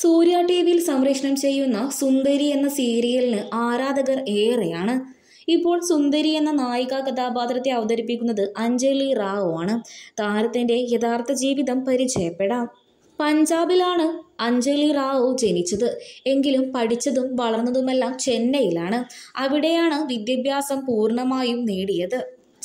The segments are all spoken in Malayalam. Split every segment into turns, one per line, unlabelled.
സൂര്യ ടിവിയിൽ സംപ്രേഷണം ചെയ്യുന്ന സുന്ദരി എന്ന സീരിയലിന് ആരാധകർ ഏറെയാണ് ഇപ്പോൾ സുന്ദരി എന്ന നായിക കഥാപാത്രത്തെ അവതരിപ്പിക്കുന്നത് അഞ്ജലി റാവു ആണ് താരത്തിൻ്റെ യഥാർത്ഥ ജീവിതം പരിചയപ്പെടാം പഞ്ചാബിലാണ് അഞ്ജലി റാവു ജനിച്ചത് എങ്കിലും പഠിച്ചതും വളർന്നതുമെല്ലാം ചെന്നൈയിലാണ് അവിടെയാണ് വിദ്യാഭ്യാസം പൂർണ്ണമായും നേടിയത്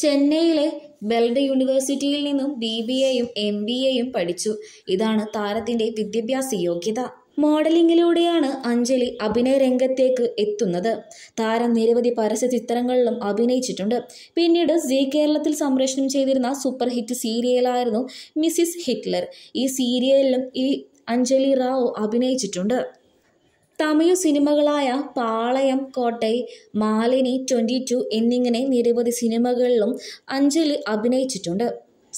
ചെന്നൈയിലെ ബെൽഡ് യൂണിവേഴ്സിറ്റിയിൽ നിന്നും ബി ബി എയും എം ബി എയും പഠിച്ചു ഇതാണ് താരത്തിൻ്റെ വിദ്യാഭ്യാസ യോഗ്യത മോഡലിംഗിലൂടെയാണ് അഞ്ജലി അഭിനയ രംഗത്തേക്ക് എത്തുന്നത് താരം നിരവധി പരസ്യ ചിത്രങ്ങളിലും അഭിനയിച്ചിട്ടുണ്ട് പിന്നീട് സി കേരളത്തിൽ സംപ്രേഷണം ചെയ്തിരുന്ന സൂപ്പർ ഹിറ്റ് സീരിയലായിരുന്നു മിസ്സിസ് ഹിറ്റ്ലർ ഈ സീരിയലിലും ഈ അഞ്ജലി റാവു അഭിനയിച്ചിട്ടുണ്ട് തമിഴ് സിനിമകളായ പാളയം കോട്ടൈ മാലിനി ട്വൻറ്റി ടു എന്നിങ്ങനെ നിരവധി സിനിമകളിലും അഞ്ജലി അഭിനയിച്ചിട്ടുണ്ട്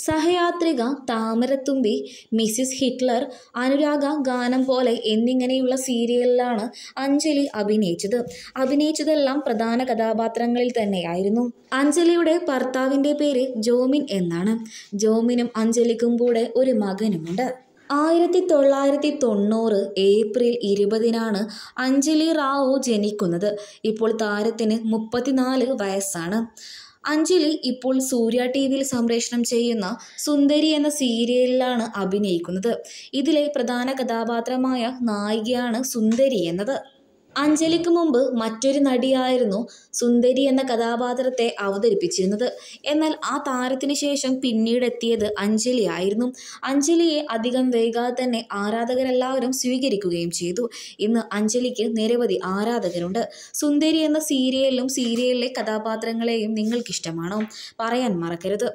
സഹയാത്രിക താമരത്തുമ്പി മിസിസ് ഹിറ്റ്ലർ അനുരാഗ ഗാനം പോലെ എന്നിങ്ങനെയുള്ള സീരിയലിലാണ് അഞ്ജലി അഭിനയിച്ചത് അഭിനയിച്ചതെല്ലാം പ്രധാന കഥാപാത്രങ്ങളിൽ തന്നെയായിരുന്നു അഞ്ജലിയുടെ ഭർത്താവിൻ്റെ പേര് ജോമിൻ എന്നാണ് ജോമിനും അഞ്ജലിക്കും കൂടെ ഒരു മകനുമുണ്ട് ആയിരത്തി തൊള്ളായിരത്തി തൊണ്ണൂറ് ഏപ്രിൽ ഇരുപതിനാണ് അഞ്ജലി റാവു ജനിക്കുന്നത് ഇപ്പോൾ താരത്തിന് മുപ്പത്തിനാല് വയസ്സാണ് അഞ്ജലി ഇപ്പോൾ സൂര്യ ടി വിയിൽ സംപ്രേഷണം ചെയ്യുന്ന സുന്ദരി എന്ന സീരിയലിലാണ് അഭിനയിക്കുന്നത് ഇതിലെ പ്രധാന കഥാപാത്രമായ നായികയാണ് സുന്ദരി എന്നത് അഞ്ജലിക്ക് മുമ്പ് മറ്റൊരു നടിയായിരുന്നു സുന്ദരി എന്ന കഥാപാത്രത്തെ അവതരിപ്പിച്ചിരുന്നത് എന്നാൽ ആ താരത്തിന് ശേഷം പിന്നീട് എത്തിയത് അഞ്ജലി ആയിരുന്നു അഞ്ജലിയെ അധികം വൈകാതെ തന്നെ ആരാധകരെല്ലാവരും സ്വീകരിക്കുകയും ചെയ്തു ഇന്ന് അഞ്ജലിക്ക് നിരവധി ആരാധകരുണ്ട് സുന്ദരി എന്ന സീരിയലിലും സീരിയലിലെ കഥാപാത്രങ്ങളെയും നിങ്ങൾക്കിഷ്ടമാണോ പറയാൻ മറക്കരുത്